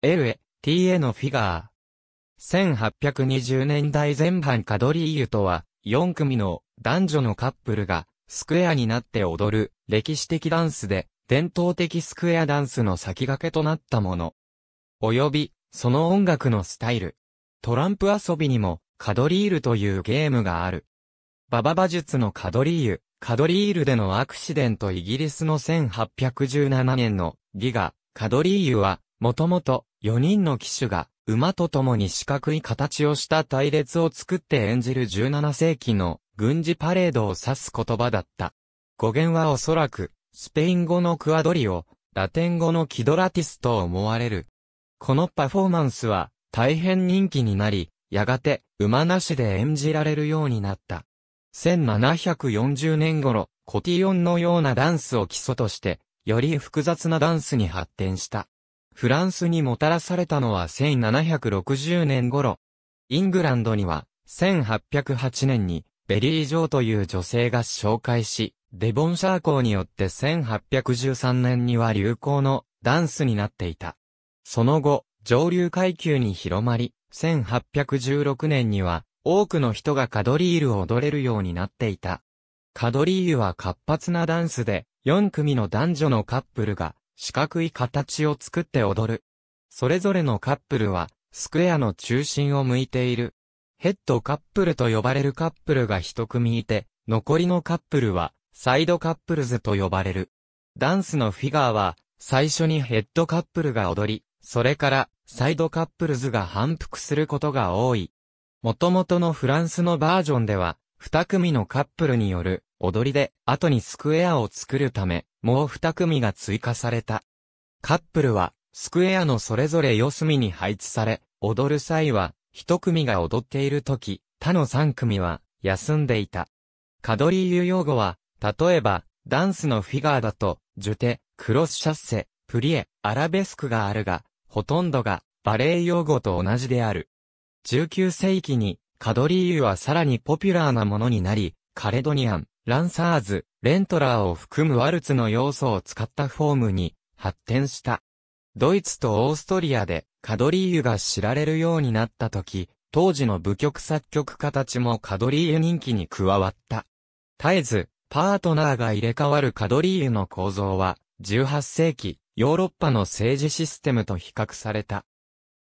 LA、TA のフィガー。1820年代前半カドリーユとは、4組の男女のカップルが、スクエアになって踊る、歴史的ダンスで、伝統的スクエアダンスの先駆けとなったもの。および、その音楽のスタイル。トランプ遊びにも、カドリールというゲームがある。バババ術のカドリーユ、カドリールでのアクシデントイギリスの1817年のギガ、カドリーユは、もともと4人の騎手が馬と共に四角い形をした隊列を作って演じる17世紀の軍事パレードを指す言葉だった。語源はおそらく、スペイン語のクアドリオ、ラテン語のキドラティスと思われる。このパフォーマンスは大変人気になり、やがて馬なしで演じられるようになった。1740年頃、コティオンのようなダンスを基礎として、より複雑なダンスに発展した。フランスにもたらされたのは1760年頃。イングランドには、1808年に、ベリー・ジョーという女性が紹介し、デボンシャー校によって1813年には流行のダンスになっていた。その後、上流階級に広まり、1816年には多くの人がカドリールを踊れるようになっていた。カドリールは活発なダンスで、4組の男女のカップルが四角い形を作って踊る。それぞれのカップルは、スクエアの中心を向いている。ヘッドカップルと呼ばれるカップルが一組いて、残りのカップルは、サイドカップルズと呼ばれる。ダンスのフィガーは、最初にヘッドカップルが踊り、それから、サイドカップルズが反復することが多い。元々のフランスのバージョンでは、二組のカップルによる踊りで、後にスクエアを作るため、もう二組が追加された。カップルは、スクエアのそれぞれ四隅に配置され、踊る際は、一組が踊っている時、他の三組は、休んでいた。カドリーユ用語は、例えば、ダンスのフィガーだと、ジュテ、クロスシャッセ、プリエ、アラベスクがあるが、ほとんどが、バレエ用語と同じである。19世紀に、カドリーユはさらにポピュラーなものになり、カレドニアン、ランサーズ、レントラーを含むワルツの要素を使ったフォームに発展した。ドイツとオーストリアでカドリーユが知られるようになった時、当時の舞曲作曲家たちもカドリーユ人気に加わった。絶えず、パートナーが入れ替わるカドリーユの構造は、18世紀、ヨーロッパの政治システムと比較された。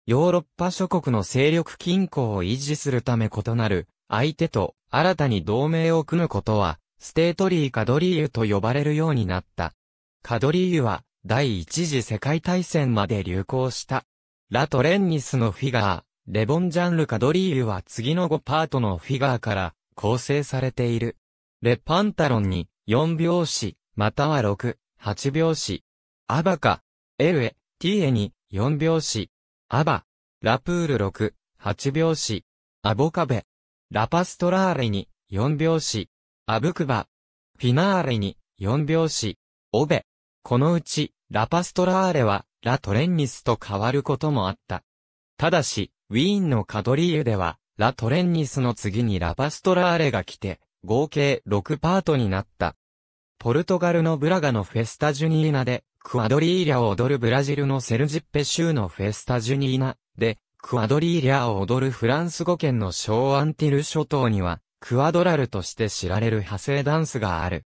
ヨーロッパ諸国の勢力均衡を維持するため異なる、相手と新たに同盟を組むことは、ステートリーカドリーユと呼ばれるようになった。カドリーユは、第一次世界大戦まで流行した。ラトレンニスのフィガー、レボンジャンルカドリーユは次の5パートのフィガーから構成されている。レパンタロンに4拍子、または6、8拍子。アバカ、エルエ、ティエに4拍子。アバ、ラプール6、8拍子。アボカベ、ラパストラーレに4拍子。アブクバ。フィナーレに、四拍子、オベ。このうち、ラパストラーレは、ラトレンニスと変わることもあった。ただし、ウィーンのカドリーユでは、ラトレンニスの次にラパストラーレが来て、合計6パートになった。ポルトガルのブラガのフェスタジュニーナで、クアドリーリャを踊るブラジルのセルジッペ州のフェスタジュニーナで、クアドリーリャを踊るフランス語圏のーアンティル諸島には、クアドラルとして知られる派生ダンスがある。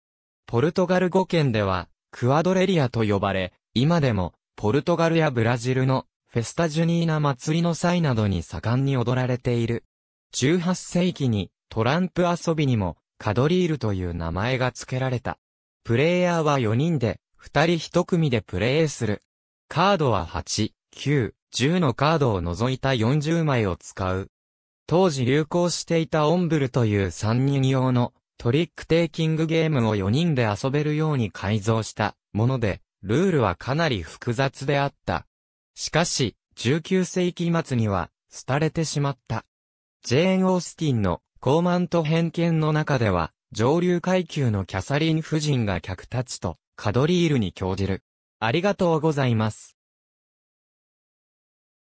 ポルトガル語圏では、クアドレリアと呼ばれ、今でも、ポルトガルやブラジルの、フェスタジュニーナ祭りの際などに盛んに踊られている。18世紀に、トランプ遊びにも、カドリールという名前が付けられた。プレイヤーは4人で、2人1組でプレイする。カードは8、9、10のカードを除いた40枚を使う。当時流行していたオンブルという3人用のトリックテイキングゲームを4人で遊べるように改造したもので、ルールはかなり複雑であった。しかし、19世紀末には、廃れてしまった。ジェーン・オースティンの、高慢と偏見の中では、上流階級のキャサリン夫人が客たちと、カドリールに興じる。ありがとうございます。